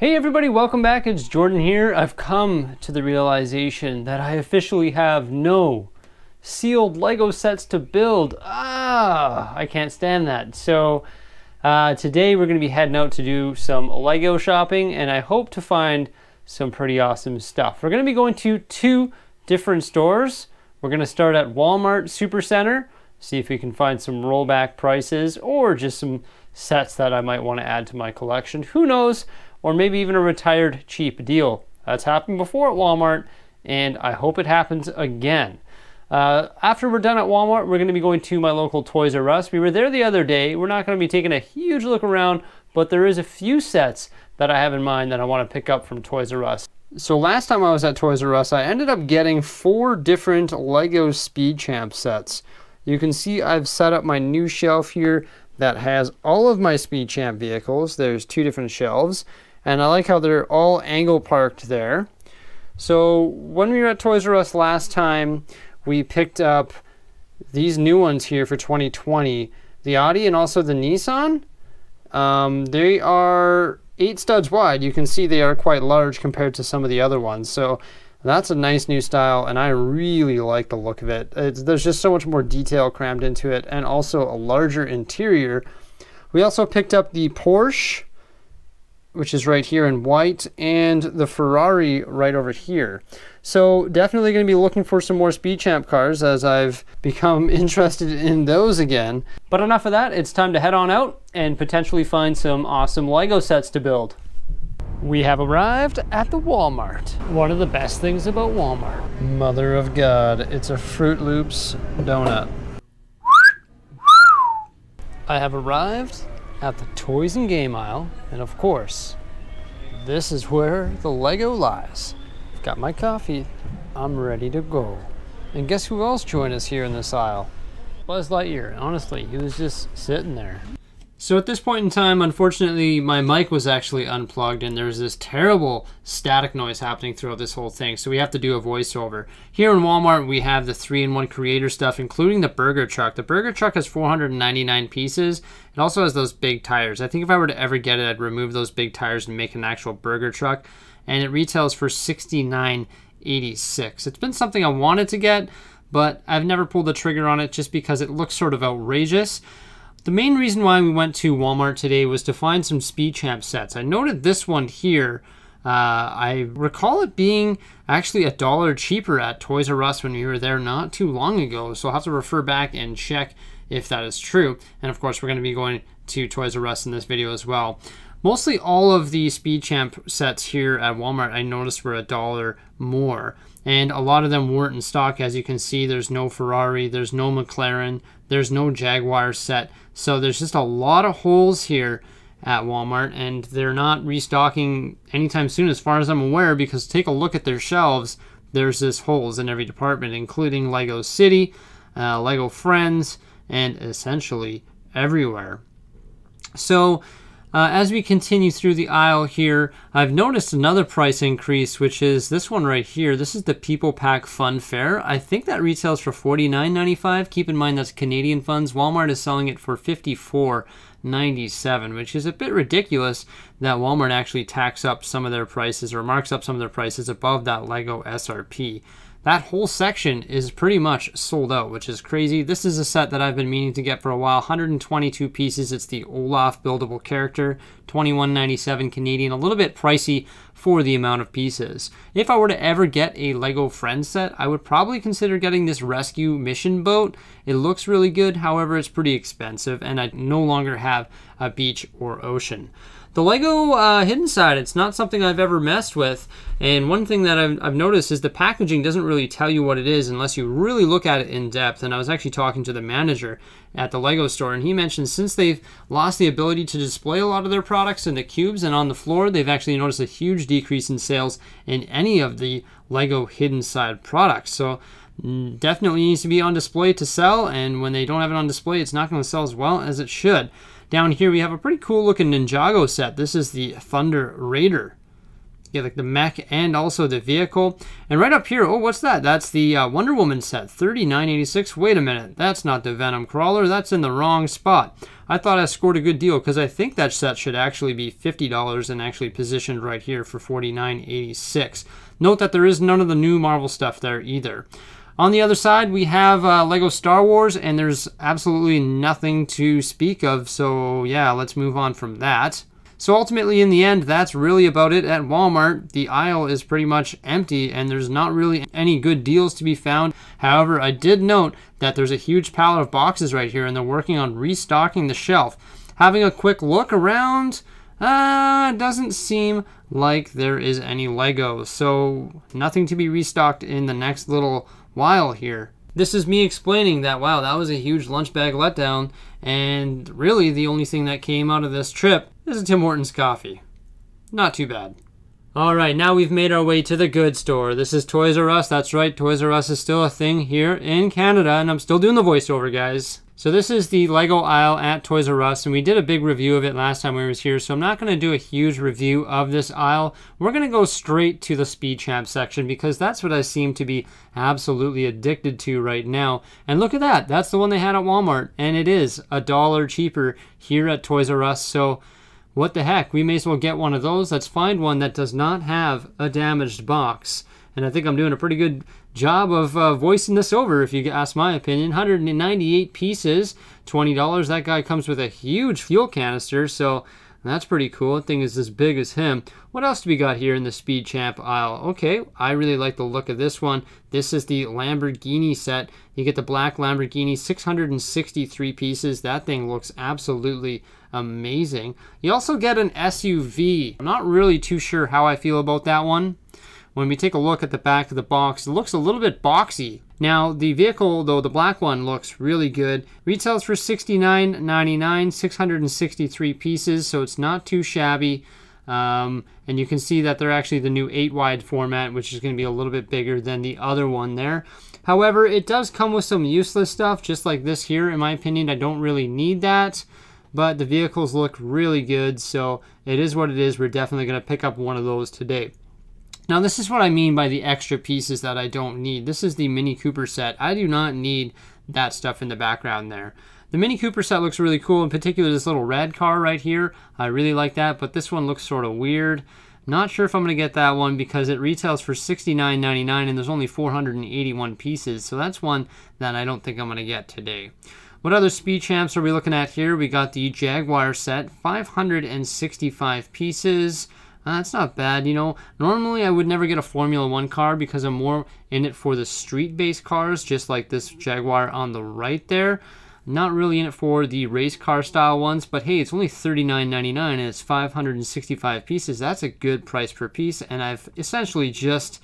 Hey everybody, welcome back. It's Jordan here. I've come to the realization that I officially have no sealed Lego sets to build. Ah, I can't stand that. So uh, today we're gonna be heading out to do some Lego shopping and I hope to find some pretty awesome stuff. We're gonna be going to two different stores. We're gonna start at Walmart Supercenter, see if we can find some rollback prices or just some sets that I might wanna add to my collection. Who knows? or maybe even a retired cheap deal. That's happened before at Walmart, and I hope it happens again. Uh, after we're done at Walmart, we're gonna be going to my local Toys R Us. We were there the other day. We're not gonna be taking a huge look around, but there is a few sets that I have in mind that I wanna pick up from Toys R Us. So last time I was at Toys R Us, I ended up getting four different LEGO Speed Champ sets. You can see I've set up my new shelf here that has all of my Speed Champ vehicles. There's two different shelves. And I like how they're all angle parked there. So when we were at Toys R Us last time, we picked up these new ones here for 2020. The Audi and also the Nissan. Um, they are eight studs wide. You can see they are quite large compared to some of the other ones. So that's a nice new style and I really like the look of it. It's, there's just so much more detail crammed into it and also a larger interior. We also picked up the Porsche which is right here in white, and the Ferrari right over here. So definitely going to be looking for some more Speed Champ cars as I've become interested in those again. But enough of that, it's time to head on out and potentially find some awesome LEGO sets to build. We have arrived at the Walmart. One of the best things about Walmart. Mother of God, it's a Fruit Loops donut. I have arrived at the toys and game aisle. And of course, this is where the Lego lies. I've got my coffee. I'm ready to go. And guess who else joined us here in this aisle? Buzz Lightyear. Honestly, he was just sitting there. So at this point in time, unfortunately, my mic was actually unplugged and there's this terrible static noise happening throughout this whole thing. So we have to do a voiceover. Here in Walmart, we have the three-in-one creator stuff, including the burger truck. The burger truck has 499 pieces. It also has those big tires. I think if I were to ever get it, I'd remove those big tires and make an actual burger truck. And it retails for 69.86. It's been something I wanted to get, but I've never pulled the trigger on it just because it looks sort of outrageous. The main reason why we went to Walmart today was to find some Speed Champ sets. I noted this one here. Uh, I recall it being actually a dollar cheaper at Toys R Us when we were there not too long ago, so I'll have to refer back and check if that is true. And of course, we're going to be going to Toys R Us in this video as well. Mostly all of the Speed Champ sets here at Walmart I noticed were a dollar more and a lot of them weren't in stock. As you can see, there's no Ferrari, there's no McLaren, there's no Jaguar set. So there's just a lot of holes here at Walmart, and they're not restocking anytime soon, as far as I'm aware, because take a look at their shelves. There's this holes in every department, including Lego City, uh, Lego Friends, and essentially everywhere. So uh, as we continue through the aisle here, I've noticed another price increase, which is this one right here. This is the People Pack Fun Fair. I think that retails for $49.95. Keep in mind that's Canadian funds. Walmart is selling it for $54.97, which is a bit ridiculous that Walmart actually tacks up some of their prices or marks up some of their prices above that LEGO SRP. That whole section is pretty much sold out, which is crazy. This is a set that I've been meaning to get for a while, 122 pieces. It's the Olaf buildable character, 21.97 Canadian, a little bit pricey for the amount of pieces. If I were to ever get a Lego Friends set, I would probably consider getting this rescue mission boat. It looks really good, however, it's pretty expensive and I no longer have a beach or ocean. The Lego uh, hidden side, it's not something I've ever messed with. And one thing that I've, I've noticed is the packaging doesn't really tell you what it is unless you really look at it in depth. And I was actually talking to the manager at the Lego store, and he mentioned since they've lost the ability to display a lot of their products in the cubes and on the floor, they've actually noticed a huge decrease in sales in any of the Lego hidden side products. So mm, definitely needs to be on display to sell, and when they don't have it on display, it's not going to sell as well as it should. Down here, we have a pretty cool looking Ninjago set. This is the Thunder Raider yeah, like the mech and also the vehicle. And right up here, oh, what's that? That's the uh, Wonder Woman set, 3986. Wait a minute, that's not the Venom Crawler. That's in the wrong spot. I thought I scored a good deal because I think that set should actually be $50 and actually positioned right here for 4986. Note that there is none of the new Marvel stuff there either. On the other side, we have uh, LEGO Star Wars, and there's absolutely nothing to speak of, so yeah, let's move on from that. So ultimately, in the end, that's really about it at Walmart. The aisle is pretty much empty and there's not really any good deals to be found. However, I did note that there's a huge pallet of boxes right here and they're working on restocking the shelf. Having a quick look around, uh, doesn't seem like there is any Lego. So nothing to be restocked in the next little while here. This is me explaining that, wow, that was a huge lunch bag letdown. And really the only thing that came out of this trip this is Tim Hortons coffee. Not too bad. All right, now we've made our way to the good store. This is Toys R Us. That's right, Toys R Us is still a thing here in Canada, and I'm still doing the voiceover, guys. So this is the Lego aisle at Toys R Us, and we did a big review of it last time we was here, so I'm not gonna do a huge review of this aisle. We're gonna go straight to the Speed Champ section because that's what I seem to be absolutely addicted to right now. And look at that, that's the one they had at Walmart, and it is a dollar cheaper here at Toys R Us, so what the heck, we may as well get one of those. Let's find one that does not have a damaged box. And I think I'm doing a pretty good job of uh, voicing this over, if you ask my opinion. 198 pieces, $20. That guy comes with a huge fuel canister, so that's pretty cool. The thing is as big as him. What else do we got here in the Speed Champ aisle? Okay, I really like the look of this one. This is the Lamborghini set. You get the black Lamborghini, 663 pieces. That thing looks absolutely amazing. You also get an SUV. I'm not really too sure how I feel about that one. When we take a look at the back of the box, it looks a little bit boxy. Now, the vehicle, though, the black one looks really good. Retails for $69.99, 663 pieces, so it's not too shabby. Um, and you can see that they're actually the new 8 wide format, which is going to be a little bit bigger than the other one there. However, it does come with some useless stuff, just like this here, in my opinion. I don't really need that but the vehicles look really good, so it is what it is. We're definitely going to pick up one of those today. Now, this is what I mean by the extra pieces that I don't need. This is the Mini Cooper set. I do not need that stuff in the background there. The Mini Cooper set looks really cool, in particular this little red car right here. I really like that, but this one looks sort of weird. Not sure if I'm going to get that one because it retails for $69.99 and there's only 481 pieces, so that's one that I don't think I'm going to get today. What other speed champs are we looking at here? We got the Jaguar set, 565 pieces. Uh, that's not bad, you know. Normally, I would never get a Formula One car because I'm more in it for the street-based cars, just like this Jaguar on the right there. Not really in it for the race car style ones, but hey, it's only $39.99 and it's 565 pieces. That's a good price per piece, and I've essentially just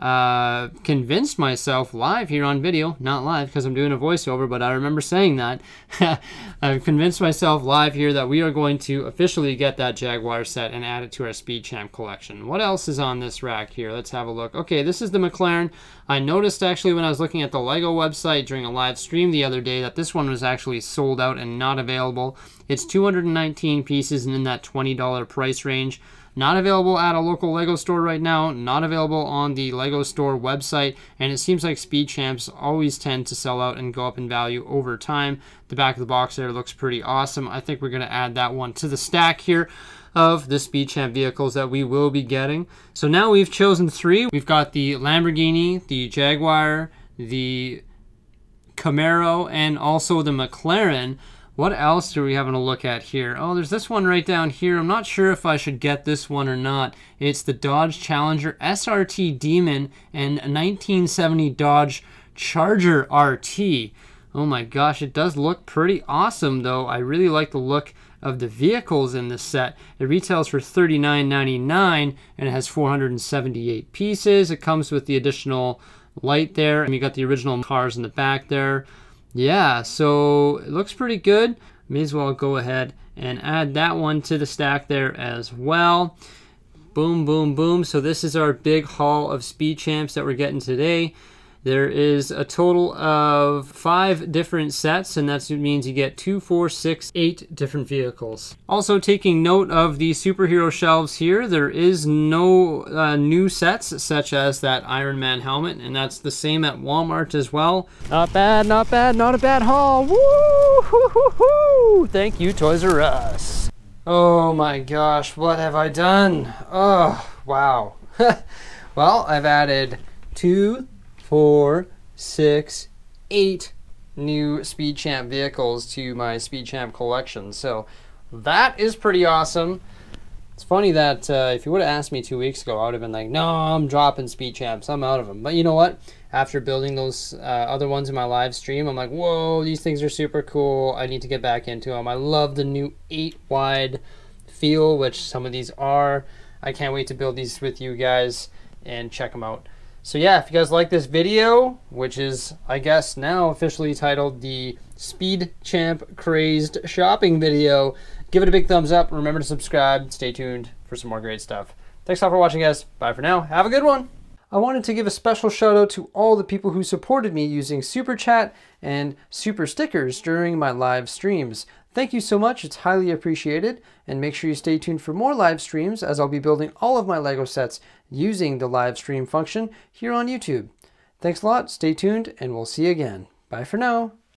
uh, convinced myself live here on video, not live because I'm doing a voiceover, but I remember saying that. I've convinced myself live here that we are going to officially get that Jaguar set and add it to our Speed Champ collection. What else is on this rack here? Let's have a look. Okay, this is the McLaren. I noticed actually when I was looking at the LEGO website during a live stream the other day that this one was actually sold out and not available. It's 219 pieces and in that $20 price range. Not available at a local LEGO store right now, not available on the LEGO store website, and it seems like Speed Champs always tend to sell out and go up in value over time. The back of the box there looks pretty awesome. I think we're going to add that one to the stack here of the Speed Champ vehicles that we will be getting. So now we've chosen three. We've got the Lamborghini, the Jaguar, the Camaro, and also the McLaren. What else do we having to look at here? Oh, there's this one right down here. I'm not sure if I should get this one or not. It's the Dodge Challenger SRT Demon and 1970 Dodge Charger RT. Oh my gosh, it does look pretty awesome though. I really like the look of the vehicles in this set. It retails for $39.99 and it has 478 pieces. It comes with the additional light there and you got the original cars in the back there yeah, so it looks pretty good. May as well go ahead and add that one to the stack there as well. Boom, boom, boom. So this is our big haul of speed champs that we're getting today. There is a total of five different sets, and that means you get two, four, six, eight different vehicles. Also, taking note of the superhero shelves here, there is no uh, new sets such as that Iron Man helmet, and that's the same at Walmart as well. Not bad, not bad, not a bad haul. Woo! Hoo, hoo, hoo. Thank you, Toys R Us. Oh my gosh, what have I done? Oh, wow. well, I've added two, four, six, eight new Speed Champ vehicles to my Speed Champ collection. So that is pretty awesome. It's funny that uh, if you would have asked me two weeks ago, I would have been like, no, I'm dropping Speed Champs. I'm out of them. But you know what? After building those uh, other ones in my live stream, I'm like, whoa, these things are super cool. I need to get back into them. I love the new eight wide feel, which some of these are. I can't wait to build these with you guys and check them out. So yeah, if you guys like this video, which is, I guess, now officially titled the Speed Champ Crazed Shopping Video, give it a big thumbs up. Remember to subscribe. Stay tuned for some more great stuff. Thanks all for watching, guys. Bye for now. Have a good one. I wanted to give a special shout out to all the people who supported me using Super Chat and Super Stickers during my live streams. Thank you so much, it's highly appreciated, and make sure you stay tuned for more live streams as I'll be building all of my LEGO sets using the live stream function here on YouTube. Thanks a lot, stay tuned, and we'll see you again. Bye for now.